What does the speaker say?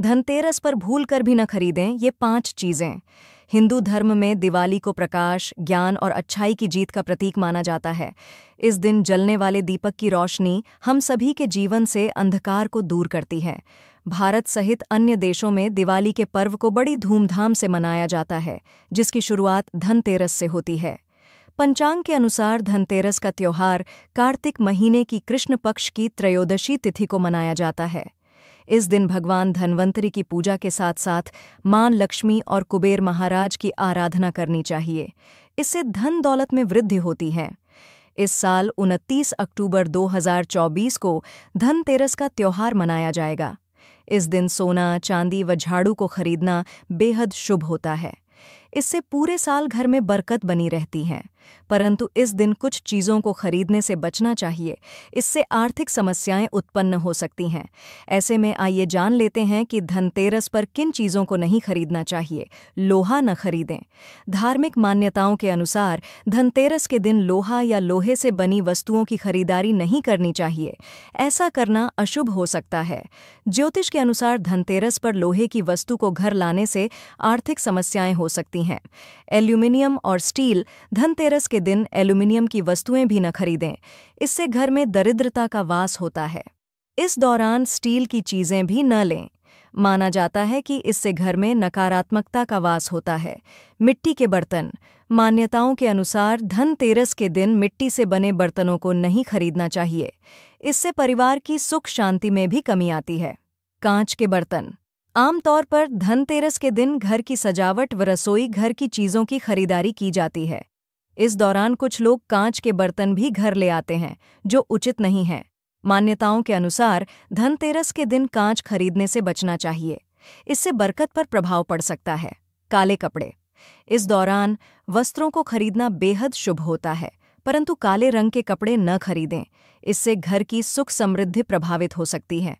धनतेरस पर भूल कर भी न खरीदें ये पांच चीज़ें हिंदू धर्म में दिवाली को प्रकाश ज्ञान और अच्छाई की जीत का प्रतीक माना जाता है इस दिन जलने वाले दीपक की रोशनी हम सभी के जीवन से अंधकार को दूर करती है भारत सहित अन्य देशों में दिवाली के पर्व को बड़ी धूमधाम से मनाया जाता है जिसकी शुरुआत धनतेरस से होती है पंचांग के अनुसार धनतेरस का त्यौहार कार्तिक महीने की कृष्ण पक्ष की त्रयोदशी तिथि को मनाया जाता है इस दिन भगवान धनवंतरी की पूजा के साथ साथ मां लक्ष्मी और कुबेर महाराज की आराधना करनी चाहिए इससे धन दौलत में वृद्धि होती है इस साल 29 अक्टूबर 2024 को धनतेरस का त्यौहार मनाया जाएगा इस दिन सोना चांदी व झाड़ू को खरीदना बेहद शुभ होता है इससे पूरे साल घर में बरकत बनी रहती है परंतु इस दिन कुछ चीज़ों को खरीदने से बचना चाहिए इससे आर्थिक समस्याएं उत्पन्न हो सकती हैं ऐसे में आइए जान लेते हैं कि धनतेरस पर किन चीज़ों को नहीं खरीदना चाहिए लोहा न खरीदें धार्मिक मान्यताओं के अनुसार धनतेरस के दिन लोहा या लोहे से बनी वस्तुओं की खरीदारी नहीं करनी चाहिए ऐसा करना अशुभ हो सकता है ज्योतिष के अनुसार धनतेरस पर लोहे की वस्तु को घर लाने से आर्थिक समस्याएं हो सकती हैं एल्यूमिनियम और स्टील धनतेरस धनतेरस के दिन एल्यूमिनियम की वस्तुएं भी न खरीदें इससे घर में दरिद्रता का वास होता है इस दौरान स्टील की चीज़ें भी न लें माना जाता है कि इससे घर में नकारात्मकता का वास होता है मिट्टी के बर्तन मान्यताओं के अनुसार धनतेरस के दिन मिट्टी से बने बर्तनों को नहीं खरीदना चाहिए इससे परिवार की सुख शांति में भी कमी आती है कांच के बर्तन आमतौर पर धनतेरस के दिन घर की सजावट व रसोई घर की चीज़ों की खरीदारी की जाती है इस दौरान कुछ लोग कांच के बर्तन भी घर ले आते हैं जो उचित नहीं है मान्यताओं के अनुसार धनतेरस के दिन कांच खरीदने से बचना चाहिए इससे बरकत पर प्रभाव पड़ सकता है काले कपड़े इस दौरान वस्त्रों को खरीदना बेहद शुभ होता है परंतु काले रंग के कपड़े न खरीदें इससे घर की सुख समृद्धि प्रभावित हो सकती है